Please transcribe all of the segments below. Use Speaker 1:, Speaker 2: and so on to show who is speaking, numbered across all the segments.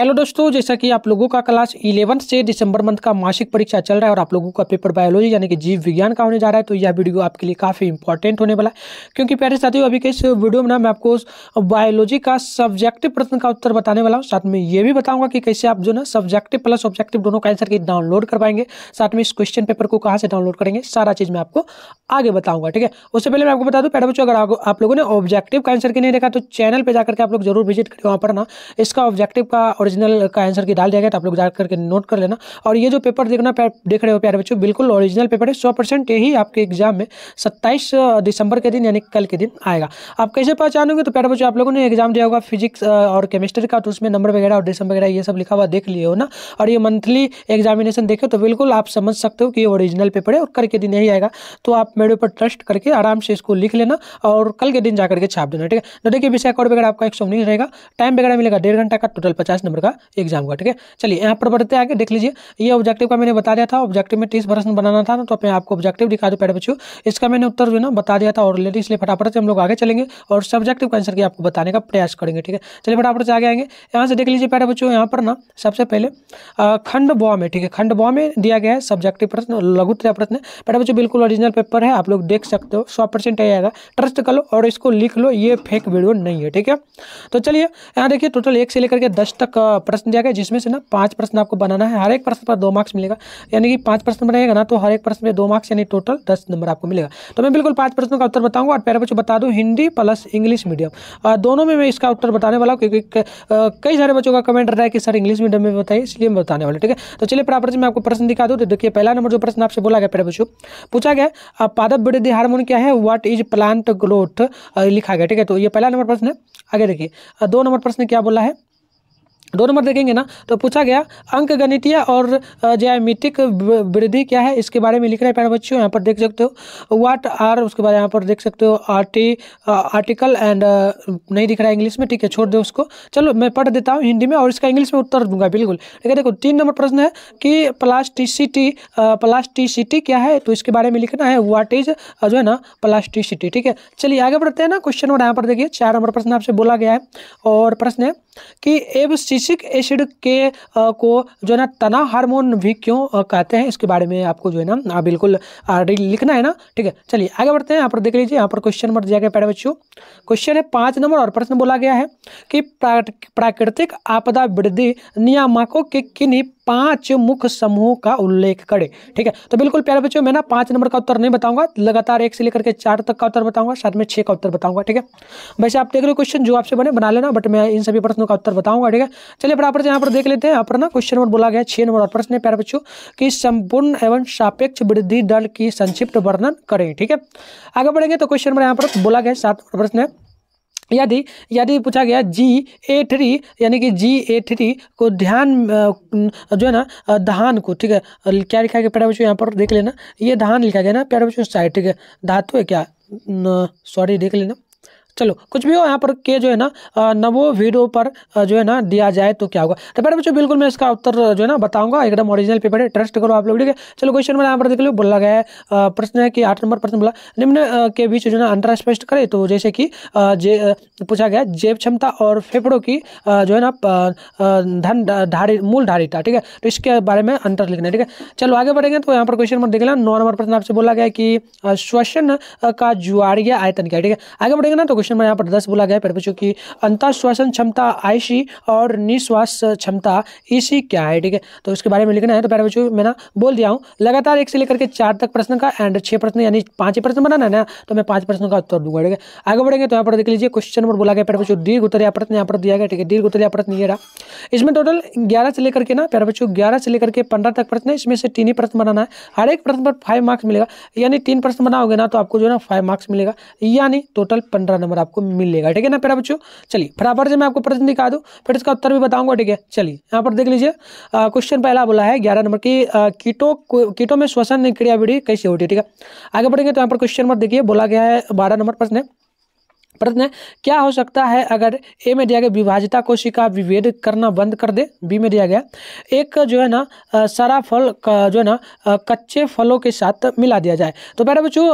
Speaker 1: hello दोस्तों जैसा कि आप लोगों का क्लास इलेवंथ से दिसंबर मंथ का मासिक परीक्षा चल रहा है और आप लोगों का पेपर बायोलॉजी यानी कि जीव विज्ञान का होने जा रहा है तो यह वीडियो आपके लिए काफ़ी इंपॉर्टेंट होने वाला है क्योंकि प्यारे साथियों अभी के इस वीडियो में ना मैं आपको बायोलॉजी का सब्जेक्टिव प्रश्न का उत्तर बताने वाला हूँ साथ में ये भी बताऊँगा कि कैसे आप जो ना सब्जेक्टिव प्लस ऑब्जेक्टिव दोनों का आंसर की डाउनलोड कर पाएंगे साथ में इस क्वेश्चन पेपर को कहाँ से डाउनलोड करेंगे सारा चीज़ मैं आपको आगे बताऊँगा ठीक है उससे पहले मैं आपको बता दूँ प्यारे बच्चों अगर आप लोगों ने ऑब्जेक्टिव का आंसर की नहीं देखा तो चैनल पर जाकर के आप लोग जरूर विजिट करें वहाँ पर ना इसका ऑब्जेक्टिव का और ओरिजिनल का आंसर की डाल दिया गया तो आप लोग जा करके नोट कर लेना और ये जो पेपर देखना देख रहे हो प्यारे बच्चों बिल्कुल ओरिजिनल पेपर है सौ परसेंट यही आपके एग्जाम में सत्ताईस दिसंबर के दिन यानी कल के दिन आएगा आप कैसे पहचानोगे तो प्यारे बच्चों आप लोगों ने एग्जाम दिया होगा फिजिक्स और केमिस्ट्री का तो उसमें नंबर वगैरह और डिसम वगैरह ये सब लिखा हुआ देख लिए हो ना और ये मंथली एग्जामिनेशन देखे तो बिल्कुल आप समझ सकते हो कि ये ओरिजिनल पेपर है और कल के दिन यही आएगा तो आप मेरे ऊपर ट्रस्ट करके आराम से इसको लिख लेना और कल के दिन जाकर के छाप देना ठीक है तो देखिए विषय कोड वगैरह आपका एक सौ रहेगा टाइम वगैरह मिलेगा डेढ़ घंटा का टोटल पचास नंबर बोर्ड का एग्जाम का ठीक है चलिए यहाँ पर बढ़ते आगे देख लीजिए ये ऑब्जेक्टिव का मैंने बता दिया था ऑब्जेक्टिव में तीस प्रश्न बनाना था ना तो मैं आपको ऑब्जेक्टिव दिखा दो पैर बच्चों इसका मैंने उत्तर जो ना बता दिया था ऑलरेडी इसलिए फटाफट से हम लोग आगे चलेंगे और सब्जेक्टिव का आंसर की आपको बताने का प्रयास करेंगे ठीक है चलिए फटाफट से आगे आएंगे यहाँ से देख लीजिए पैर बच्चों यहाँ पर ना सबसे पहले खंड बॉ में ठीक है खंड बॉ में दिया गया है सब्जेक्टिव प्रश्न लघुतया प्रश्न पैर बच्चों बिल्कुल ओरिजिनल पेपर है आप लोग देख सकते हो सौ परसेंट आएगा ट्रस्ट कर लो और इसको लिख लो ये फेक वीडियो नहीं है ठीक है तो चलिए यहाँ देखिए टोटल एक से लेकर के दस तक प्रश्न दिया गया जिसमें से ना पांच प्रश्न आपको बनाना है हर एक प्रश्न पर दो मार्क्स मिलेगा यानी कि पांच प्रश्न बनाएगा ना तो हर एक प्रश्न में दो मार्क्स यानी टोटल दस नंबर आपको मिलेगा तो मैं बिल्कुल पांच प्रश्नों का उत्तर बताऊंगा और पहले बच्चों बता दूँ हिंदी प्लस इंग्लिश मीडियम दोनों में मैं इसका उत्तर बताने वाला हूँ क्योंकि कई सारे बच्चों का कमेंट रहा है कि सर इंग्लिश मीडियम में बताइए इसलिए मैं बताने वाला ठीक है तो चलिए प्रापर मैं आपको प्रश्न दिखा दूँ तो देखिए पहला नंबर जो प्रश्न आपसे बोला गया पहले बच्चों पूछा गया पादप वृद्धि हारमोन क्या है व्हाट इज प्लांट ग्रोथ लिखा गया ठीक है तो ये पहला नंबर प्रश्न है आगे देखिए दो नंबर प्रश्न क्या बोला है दो नंबर देखेंगे ना तो पूछा गया अंक गणितीय और जयमितिक वृद्धि क्या है इसके बारे में लिख रहे हैं प्यारे बच्चों यहाँ पर देख सकते हो वाट आर उसके बाद यहाँ पर देख सकते हो आर्टी आर्टिकल एंड नहीं दिख रहा है इंग्लिश में ठीक है छोड़ दो उसको चलो मैं पढ़ देता हूँ हिंदी में और इसका इंग्लिश में उत्तर दूंगा बिल्कुल ठीक है देखो तीन नंबर प्रश्न है कि प्लास्टिसिटी प्लास्टिसिटी क्या है तो इसके बारे में लिखना है वाट इज जो है ना प्लास्टिसिटी ठीक है चलिए आगे बढ़ते हैं ना क्वेश्चन नंबर यहाँ पर देखिए चार नंबर प्रश्न आपसे बोला गया है और प्रश्न है कि एबसिसिक एसिड के आ, को जो है ना तना हार्मोन भी क्यों आ, कहते हैं इसके बारे में आपको जो है ना बिल्कुल लिखना है ना ठीक है चलिए आगे बढ़ते हैं यहाँ पर देख लीजिए यहाँ पर क्वेश्चन नंबर दिया गया पैर बच्चों क्वेश्चन है पाँच नंबर और प्रश्न बोला गया है कि प्राकृतिक आपदा वृद्धि नियामकों के किन्हीं पांच मुख्य समूह का उल्लेख करे ठीक है तो बिल्कुल प्यारे बच्चों मैं ना पांच नंबर का उत्तर नहीं बताऊंगा लगातार एक से लेकर के चार तक का उत्तर बताऊंगा साथ में छह का उत्तर बताऊंगा ठीक है वैसे आप देख रहे हो क्वेश्चन जो आपसे बने बना लेना बट मैं इन सभी प्रश्नों का उत्तर बताऊंगा ठीक है चलिए बराबर यहाँ पर देख लेते हैं यहाँ पर ना क्वेश्चन नंबर बोला गया छह नंबर प्रश्न है प्यारे बच्चों की संपूर्ण एवं सापेक्ष वृद्धि दर की संक्षिप्त वर्णन करें ठीक है आगे बढ़ेंगे तो क्वेश्चन नंबर यहाँ पर बोला गया सात नंबर प्रश्न है यदि यदि पूछा गया जी ए थ्री यानी कि जी ए थ्री को ध्यान जो है ना धान को ठीक है क्या लिखा गया प्यारे बच्चों यहाँ पर देख लेना ये धान लिखा गया ना प्यारे बच्चों साइड ठीक है धातु है क्या सॉरी देख लेना चलो कुछ भी हो यहाँ पर के जो है ना नवो वीडियो पर जो है ना दिया जाए तो क्या होगा तो बेटा बच्चों बिल्कुल मैं इसका उत्तर जो है ना बताऊंगा एकदम ओरिजिनल पेपर है ट्रस्ट करो आप लोग ठीक है चलो क्वेश्चन में यहाँ पर देख लो बोला गया है प्रश्न है कि आठ नंबर प्रश्न बोला निम्न के बीच जो है ना अंतर स्पष्ट करे तो जैसे कि जे पूछा गया जेब क्षमता और फेफड़ों की जो है ना धन धारी मूल धारिता ठीक है तो इसके बारे में अंतर लिखना है ठीक है चलो आगे बढ़ेंगे तो यहाँ पर क्वेश्चन नंबर देख लेना नौ नंबर प्रश्न आपसे बोला गया कि श्वसन का जुआड़िया आयतन क्या ठीक है आगे बढ़ेंगे ना तो क्वेश्चन नंबर यहाँ पर दस बोला गया है बच्चों की अंतश्वासन क्षमता आईसी और निश्वास क्षमता ईसी क्या है ठीक है तो उसके बारे में लिखना है तो प्यारे बच्चों मैं ना बोल दिया हूँ लगातार एक से लेकर के चार तक प्रश्न का एंड छः प्रश्न यानी पाँच प्रश्न बनाना है ना तो मैं पाँच प्रश्नों का उत्तर दूंगा ठीक है आगे बढ़ेंगे तो यहाँ पर देख लीजिए क्वेश्चन नंबर बोला गया प्यारे बच्चों दीर्घ उत्तर या प्रश्न यहाँ पर दिया गया ठीक है दीर्घ उत्तर या प्रश्न ये रहा इसमें टोटल ग्यारह से लेकर के ना प्यारे बच्चों ग्यारह से लेकर के पंद्रह तक प्रश्न है इसमें से तीन ही प्रश्न बनाना है हर एक प्रश्न पर फाइव मार्क्स मिलेगा यानी तीन प्रश्न बनाओगे ना तो आपको जो है ना फाइव मार्क्स मिलेगा यानी टोटल पंद्रह नंबर आपको मिलेगा ठीक है ना प्यारा बच्चों चलिए फटाफट से मैं आपको प्रश्न दिखा दूँ फिर इसका उत्तर भी बताऊंगा ठीक है चलिए यहाँ पर देख लीजिए क्वेश्चन पहला बोला है ग्यारह नंबर की कीटो कीटो में श्वसन क्रिया विधि कैसे होती है ठीक है आगे बढ़ेंगे तो यहाँ पर क्वेश्चन नंबर देखिए बोला गया है बारह नंबर प्रश्न है प्रश्न है क्या हो सकता है अगर ए में दिया गया विभाजिता कोशिका विभेद करना बंद कर दे बी में दिया गया एक जो है ना सारा फल जो है ना कच्चे फलों के साथ मिला दिया जाए तो बेटा बच्चों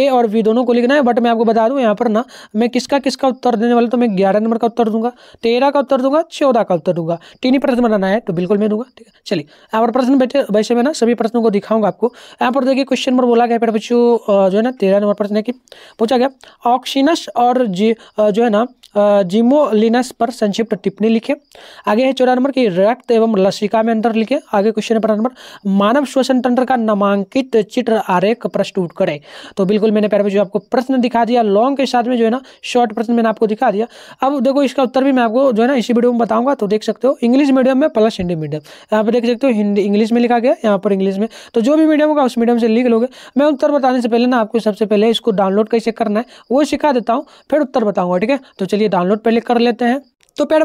Speaker 1: ए और बी दोनों को लिखना है बट मैं आपको बता दूँ यहाँ पर ना मैं किसका किसका उत्तर देने वाला तो मैं ग्यारह नंबर का उत्तर दूंगा तेरह का उत्तर दूंगा चौदह का उत्तर दूंगा तीन ही प्रश्न बनाना है तो बिल्कुल मैं दूंगा ठीक है चलिए यहाँ पर प्रश्न बैठे वैसे मैं ना सभी प्रश्नों को दिखाऊंगा आपको यहाँ पर देखिए क्वेश्चन नंबर बोला गया बेटा बच्चों जो है ना तेरह नंबर प्रश्न है कि पूछा गया ऑक्सीनस और जी जो है ना लिनस पर संक्षिप्त टिप्पणी लिखे आगे है चौदह नंबर की रक्त एवं लसिका में अंतर लिखे आगे क्वेश्चन नंबर नंबर मानव श्वसन तंत्र का नामांकित चित्र आरेख प्रस्तुत करें तो बिल्कुल मैंने पहले जो आपको प्रश्न दिखा दिया लॉन्ग के साथ में जो है ना शॉर्ट प्रश्न मैंने आपको दिखा दिया अब देखो इसका उत्तर भी मैं आपको जो है ना इसी वीडियो में बताऊंगा तो देख सकते हो इंग्लिश मीडियम में प्लस हिंदी मीडियम यहाँ पर देख सकते हो हिंदी इंग्लिश में लिखा गया यहाँ पर इंग्लिश में तो जो भी मीडियम होगा उस मीडियम से लिख लोगे मैं उत्तर बताने से पहले ना आपको सबसे पहले इसको डाउनलोड कैसे करना है वो सिखा देता हूँ फिर उत्तर बताऊँगा ठीक है तो चलिए चलिए डाउनलोड पहले कर लेते हैं तो पेड़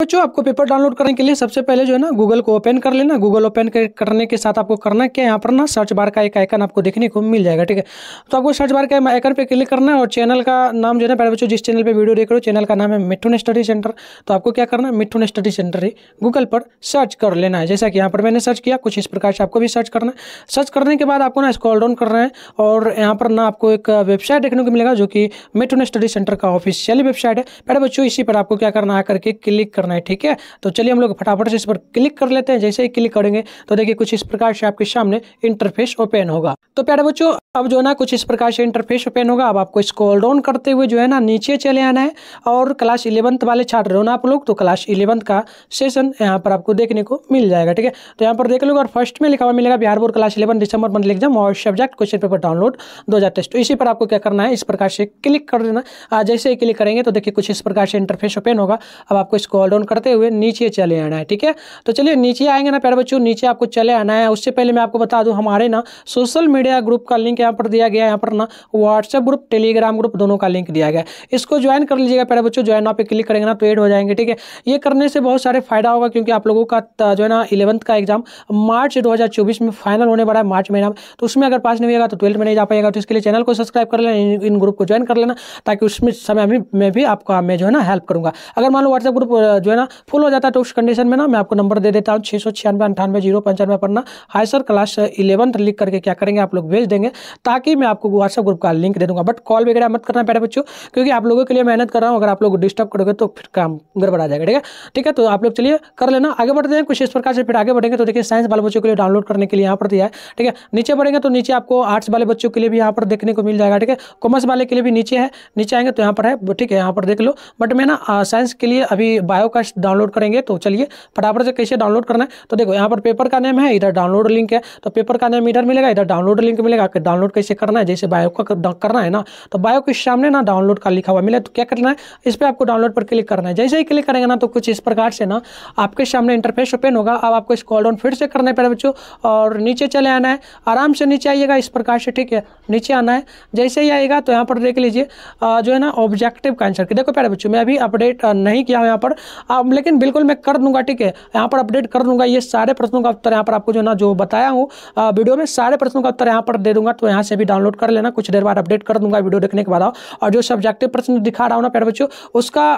Speaker 1: बच्चों आपको पेपर डाउनलोड करने के लिए सबसे पहले जो है ना गूगल को ओपन कर लेना गूगल ओपन करने के साथ आपको करना क्या यहाँ पर ना सर्च बार का एक आइकन आपको देखने को मिल जाएगा ठीक है तो आपको सर्च बार के आइकन पे क्लिक करना है और चैनल का नाम जो है ना पहले बच्चों जिस चैनल पे वीडियो देख रहे हो चैनल का नाम है मिठुन स्टडी सेंटर तो आपको क्या करना है मिठुन स्टडी सेंटर ही गूगल पर सर्च कर लेना है जैसा कि यहाँ पर मैंने सर्च किया कुछ इस प्रकार से आपको भी सर्च करना है सर्च करने के बाद आपको ना स्क्रॉल डाउन करना है और यहाँ पर ना आपको एक वेबसाइट देखने को मिलेगा जो कि मिठुन स्टडी सेंटर का ऑफिशियल वेबसाइट है पहले बच्चों इसी पर आपको क्या करना है करके क्लिक करना करना है ठीक है तो चलिए हम लोग फटाफट से इस पर क्लिक कर लेते हैं जैसे ही क्लिक करेंगे तो देखिए कुछ इस प्रकार से आपके सामने इंटरफेस ओपन होगा तो प्यारे बच्चों अब जो है ना कुछ इस प्रकार से इंटरफेस ओपन होगा अब आपको इसको ऑल डाउन करते हुए जो है ना नीचे चले आना है और क्लास इलेवंथ वाले छात्र हो ना आप लोग तो क्लास इलेवंथ का सेशन यहाँ पर आपको देखने को मिल जाएगा ठीक है तो यहाँ पर देख लोग और फर्स्ट में लिखा हुआ मिलेगा बिहार बोर्ड क्लास इलेवन दिसंबर मंथली एग्जाम और सब्जेक्ट क्वेश्चन पेपर डाउनलोड दो हज़ार तो इसी पर आपको क्या करना है इस प्रकार से क्लिक कर देना जैसे ही क्लिक करेंगे तो देखिए कुछ इस प्रकार से इंटरफेस ओपन होगा अब आपको इसको ऑल डाउन करते हुए नीचे चले आना है ठीक है तो चलिए नीचे आएंगे ना प्यारे बच्चों नीचे आपको चले आना है उससे पहले मैं आपको बता दूँ हमारे ना सोशल मीडिया ग्रुप का लिंक यहाँ पर दिया गया यहाँ पर ना व्हाट्सएप ग्रुप टेलीग्राम ग्रुप दोनों का लिंक दिया गया इसको ज्वाइन कर लीजिएगा प्यारे बच्चों ज्वाइन आप क्लिक करेंगे ना तो एड हो जाएंगे ठीक है ये करने से बहुत सारे फायदा होगा क्योंकि आप लोगों का जो है ना इलेवंथ का एग्जाम मार्च दो में फाइनल होने वाला है मार्च महीना तो उसमें अगर पास नहीं होगा तो ट्वेल्थ में नहीं जा पाएगा तो इसके लिए चैनल को सब्सक्राइब कर लेना इन ग्रुप को ज्वाइन कर लेना ताकि उसमें समय में भी आपका मैं जो है ना हेल्प करूंगा अगर मान लो व्हाट्सएप ग्रुप जो है ना फुल हो जाता है तो उस कंडीशन में ना मैं आपको नंबर दे देता हूँ छः सौ छियानवे अंठानवे जीरो पंचानवे पर ना हाई सर क्लास इलेवंथ लिख करके क्या करेंगे आप लोग भेज देंगे ताकि मैं आपको व्हाट्सअप ग्रुप का लिंक दे दूंगा बट कॉल वगैरह मत करना पैर बच्चों क्योंकि आप लोगों के लिए मेहनत कर रहा हूँ अगर आप लोग डिस्टर्ब करोगे तो फिर काम गड़बड़ा जाएगा ठीक है ठीक है तो आप लोग चलिए कर लेना आगे बढ़ते हैं कुछ इस प्रकार से फिर आगे बढ़ेंगे तो देखिए साइंस वाले बच्चों के लिए डाउनलोड करने के लिए यहाँ पर दिया है ठीक है नीचे बढ़ेंगे तो नीचे आपको आर्ट्स वाले बच्चों के लिए भी यहाँ पर देखने को मिल जाएगा ठीक है कॉमर्स वाले के लिए भी नीचे है नीचे आएंगे तो यहाँ पर है ठीक है यहाँ पर देख लो बट मैं ना साइंस के लिए अभी बायो आपका डाउनलोड करेंगे तो चलिए फटाफट से कैसे डाउनलोड करना है तो देखो यहाँ पर पेपर का नेम है इधर डाउनलोड लिंक है तो पेपर का नेम इधर मिलेगा इधर डाउनलोड लिंक मिलेगा डाउनलोड कैसे करना है जैसे बायो का करना है ना तो बायो के सामने ना डाउनलोड का लिखा हुआ मिले तो क्या करना है इस पर आपको डाउनलोड पर क्लिक करना है जैसे ही क्लिक करेंगे ना तो कुछ इस प्रकार से ना आपके सामने इंटरफेस ओपन होगा अब आपको स्कॉल डाउन फिर से करना पड़ेगा बच्चों और नीचे चले आना है आराम से नीचे आइएगा इस प्रकार से ठीक है नीचे आना है जैसे ही आएगा तो यहाँ पर देख लीजिए जो है ना ऑब्जेक्टिव का आंसर देखो पहले बच्चों में अभी अपडेट नहीं किया यहाँ पर अब लेकिन बिल्कुल मैं कर दूंगा ठीक है यहाँ पर अपडेट कर दूंगा ये सारे प्रश्नों का उत्तर यहाँ पर आपको जो ना जो बताया हूँ वीडियो में सारे प्रश्नों का उत्तर यहाँ पर दे दूंगा तो यहाँ से भी डाउनलोड कर लेना कुछ देर बाद अपडेट कर दूंगा वीडियो देखने के बाद आओ और जो सब्जेक्टिव प्रश्न दिखा रहा हूँ ना प्यारे बच्चों उसका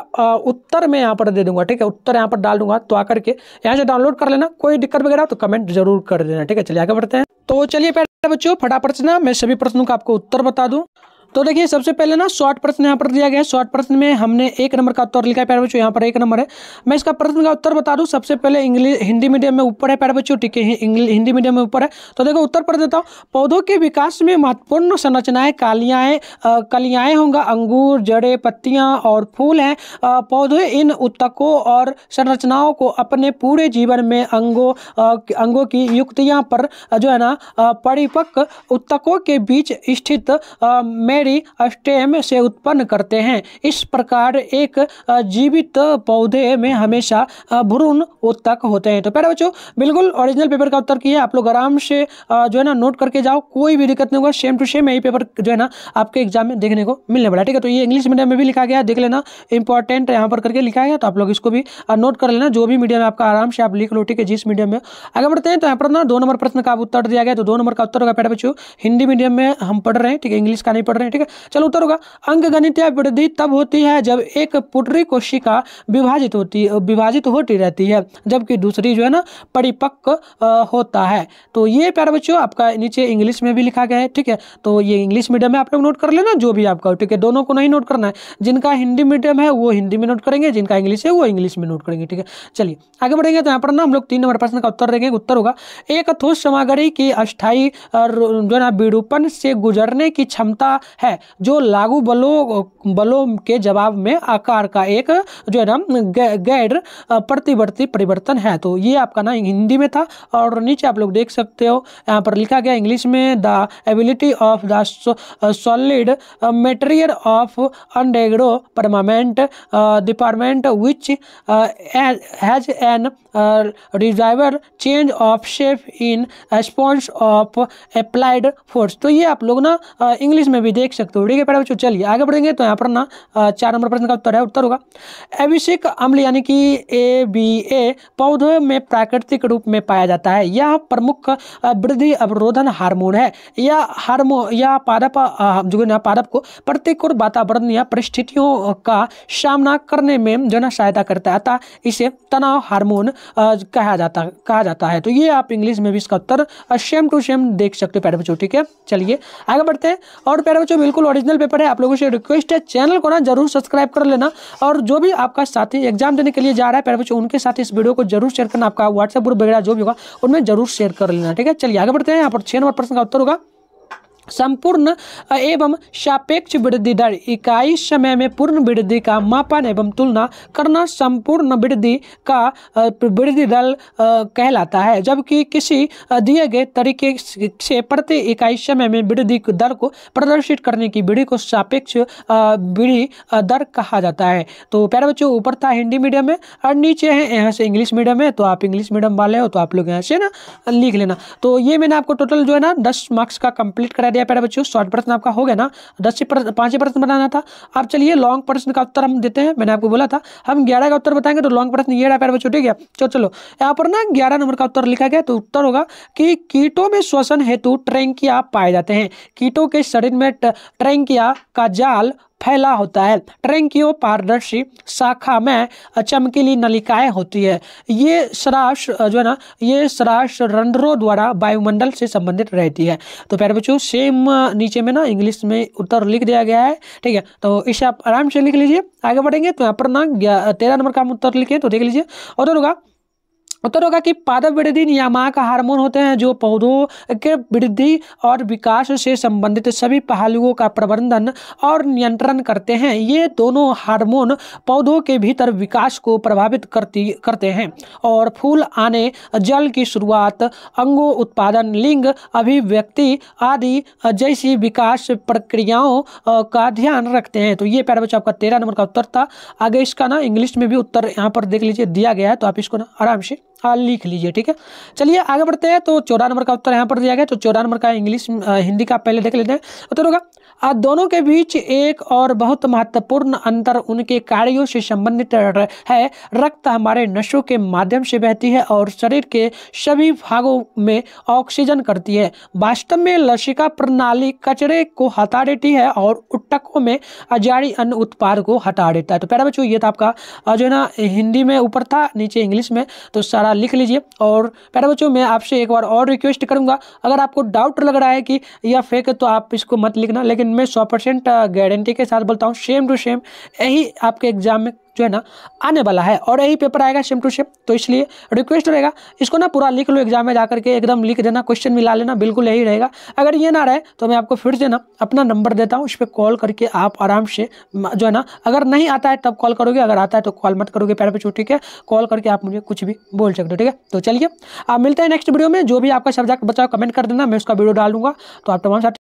Speaker 1: उत्तर मैं यहाँ पर दे दूंगा ठीक है उत्तर यहाँ पर डाल दूंगा तो आकर के यहाँ से डाउनलोड कर लेना कोई दिक्कत वगैरह तो कमेंट जरूर कर देना ठीक है चलिए आगे बढ़ते हैं तो चलिए प्यारे बच्चों फटाफट से ना मैं सभी प्रश्नों का आपको उत्तर बता दूँ तो देखिए सबसे पहले ना शॉर्ट प्रश्न यहाँ पर दिया गया है शॉर्ट प्रश्न में हमने एक नंबर का उत्तर लिखा है पैर बच्चों यहाँ पर एक नंबर है मैं इसका प्रश्न का उत्तर बता दूँ सबसे पहले इंग्लिश हिंदी मीडियम में ऊपर है पैर बच्चों ठीक है हिंदी मीडियम में ऊपर है तो देखो उत्तर पर देता हूँ पौधों के विकास में महत्वपूर्ण संरचनाएं कालियाएँ कलियाएँ होंगे अंगूर जड़े पत्तियाँ और फूल हैं पौधे इन उत्तकों और संरचनाओं को अपने पूरे जीवन में अंगों अंगों की युक्तियाँ पर जो है ना परिपक्व उत्तकों के बीच स्थित में स्टेम से उत्पन्न करते हैं इस प्रकार एक जीवित पौधे में हमेशा भ्रूण उत्तक होते हैं तो प्यारे बच्चों बिल्कुल ओरिजिनल पेपर का उत्तर किया आप लोग आराम से जो है ना नोट करके जाओ कोई भी दिक्कत नहीं होगा सेम टू सेम यही पेपर जो है ना आपके एग्जाम में देखने को मिलने वाला ठीक है तो ये इंग्लिश मीडियम में भी लिखा गया देख लेना इंपॉर्टेंट यहाँ पर करके लिखा गया तो आप लोग इसको भी नोट कर लेना जो भी मीडियम आपका आराम से आप लिख लो ठीक है जिस मीडियम में आगे बढ़ते हैं तो यहाँ पर ना दो नंबर प्रश्न का उत्तर दिया गया तो दो नंबर का उत्तर होगा प्यारे बच्चों हिंदी मीडियम में हम पढ़ रहे हैं ठीक है इंग्लिश का नहीं पढ़ रहे हैं ठीक है चलो उत्तर होगा गणित वृद्धि तब होती है जब एक पुटरी कोशिका विभाजित होती विभाजित होती रहती है जबकि दूसरी जो है ना परिपक्व होता है तो ये प्यारे बच्चों आपका नीचे इंग्लिश में भी लिखा गया है ठीक है तो ये इंग्लिश मीडियम में आप लोग नोट कर लेना जो भी आपका ठीक है दोनों को नहीं नोट करना है जिनका हिंदी मीडियम है वो हिंदी में नोट करेंगे जिनका इंग्लिश है वो इंग्लिश में नोट करेंगे ठीक है चलिए आगे बढ़ेंगे तो यहाँ पर ना हम लोग तीन नंबर प्रश्न का उत्तर देंगे उत्तर होगा एक ठोस समागरी की अस्थायी जो है ना विरूपण से गुजरने की क्षमता है जो लागू बलों बलों के जवाब में आकार का एक जो है ना गैर प्रतिवर्ती परिवर्तन है तो ये आपका ना हिंदी में था और नीचे आप लोग देख सकते हो यहाँ पर लिखा गया इंग्लिश में the ability of the solid material of undergo permanent department which has an receiver change of shape in response of applied force तो ये आप लोग ना इंग्लिश में भी देख देख सकते हो ठीक है पहले बच्चों चलिए आगे बढ़ेंगे तो यहाँ पर ना चार नंबर प्रश्न का उत्तर है उत्तर होगा अभिषेक अम्ल यानी कि ए बी ए पौधों में प्राकृतिक रूप में पाया जाता है यह प्रमुख वृद्धि अवरोधन हार्मोन है यह हार्मो या पादप जो ना पादप को प्रतिकूल वातावरण या परिस्थितियों का सामना करने में जो ना सहायता करता है अतः इसे तनाव हार्मोन कहा जाता कहा जाता है तो ये आप इंग्लिश में भी इसका उत्तर सेम टू सेम देख सकते हो पैर बच्चों ठीक है चलिए आगे बढ़ते हैं और पैर बच्चों बिल्कुल ओरिजिनल पेपर है आप लोगों से रिक्वेस्ट है चैनल को ना जरूर सब्सक्राइब कर लेना और जो भी आपका साथी एग्जाम देने के लिए जा रहा है पैर उनके साथ इस वीडियो को जरूर शेयर करना आपका व्हाट्सएप ग्रुप वगैरह जो भी होगा उनमें जरूर शेयर कर लेना ठीक है चलिए आगे बढ़ते हैं यहाँ पर छह नंबर प्रश्न का उत्तर होगा संपूर्ण एवं सापेक्ष वृद्धि दर इकाई समय में पूर्ण वृद्धि का मापन एवं तुलना करना संपूर्ण वृद्धि का वृद्धि दर कहलाता है जबकि किसी दिए गए तरीके से प्रति इकाई समय में वृद्धि दर को प्रदर्शित करने की वृद्धि को सापेक्ष वृद्धि दर कहा जाता है तो प्यारे बच्चों ऊपर था हिंदी मीडियम में और नीचे है यहाँ से इंग्लिश मीडियम है तो आप इंग्लिश मीडियम वाले हो तो आप लोग यहाँ से ना लिख लेना तो ये मैंने आपको टोटल जो है ना दस मार्क्स का कंप्लीट करा दिया दिया प्यारे बच्चों शॉर्ट प्रश्न आपका हो गया ना दस से पाँचवें प्रश्न बनाना था अब चलिए लॉन्ग प्रश्न का उत्तर हम देते हैं मैंने आपको बोला था हम ग्यारह का उत्तर बताएंगे तो लॉन्ग प्रश्न ये रहा प्यारे बच्चों ठीक है चलो चलो यहाँ पर ना ग्यारह नंबर का उत्तर लिखा गया तो उत्तर होगा कि कीटों में श्वसन हेतु ट्रेंकिया पाए जाते हैं कीटों के शरीर में ट्रेंकिया का जाल फैला होता है ट्रेंकियो पारदर्शी शाखा में चमकीली नलिकाएं होती है ये श्रास जो है ना ये श्रास रंध्रों द्वारा वायुमंडल से संबंधित रहती है तो प्यारे बच्चों सेम नीचे में ना इंग्लिश में उत्तर लिख दिया गया है ठीक है तो इसे आप आराम से लिख लीजिए आगे बढ़ेंगे तो यहाँ पर ना तेरह नंबर का हम उत्तर लिखे तो देख लीजिए और होगा उत्तर होगा कि पादप वृद्धि नियामक हार्मोन होते हैं जो पौधों के वृद्धि और विकास से संबंधित सभी पहलुओं का प्रबंधन और नियंत्रण करते हैं ये दोनों हार्मोन पौधों के भीतर विकास को प्रभावित करती करते हैं और फूल आने जल की शुरुआत अंगों उत्पादन लिंग अभिव्यक्ति आदि जैसी विकास प्रक्रियाओं का ध्यान रखते हैं तो ये प्यारे बच्चों आपका तेरह नंबर का उत्तर था आगे इसका ना इंग्लिश में भी उत्तर यहाँ पर देख लीजिए दिया गया है तो आप इसको ना आराम से हाँ लिख लीजिए ठीक है चलिए आगे बढ़ते हैं तो चौदह नंबर का उत्तर यहाँ पर दिया गया तो चौदह नंबर का इंग्लिश हिंदी का पहले देख लेते हैं उत्तर होगा दोनों के बीच एक और बहुत महत्वपूर्ण अंतर उनके कार्यों से संबंधित है रक्त हमारे नशों के माध्यम से बहती है और शरीर के सभी भागों में ऑक्सीजन करती है वास्तव में लसिका प्रणाली कचरे को हटा देती है और उट्टकों में अजाड़ी अन्य उत्पाद को हटा देता है तो पहला बच्चों ये था आपका जो है ना हिंदी में ऊपर था नीचे इंग्लिश में तो सारा सारा लिख लीजिए और प्यारे बच्चों मैं आपसे एक बार और रिक्वेस्ट करूँगा अगर आपको डाउट लग रहा है कि यह फेक है तो आप इसको मत लिखना लेकिन मैं सौ गारंटी के साथ बोलता हूँ सेम टू सेम यही आपके एग्जाम में जो है ना आने वाला है और यही पेपर आएगा सेम टू सेम तो इसलिए रिक्वेस्ट रहेगा इसको ना पूरा लिख लो एग्जाम में जाकर के एकदम लिख देना क्वेश्चन मिला लेना बिल्कुल यही रहेगा अगर ये ना रहे तो मैं आपको फिर से ना अपना नंबर देता हूँ उस पर कॉल करके आप आराम से जो है ना अगर नहीं आता है तब कॉल करोगे अगर आता है तो कॉल मत करोगे पैर पर छू ठीक है कॉल करके आप मुझे कुछ भी बोल सकते हो ठीक है तो चलिए आप मिलते हैं नेक्स्ट वीडियो में जो भी आपका सब्जेक्ट बचाओ कमेंट कर देना मैं उसका वीडियो डालूंगा तो आप तमाम साथ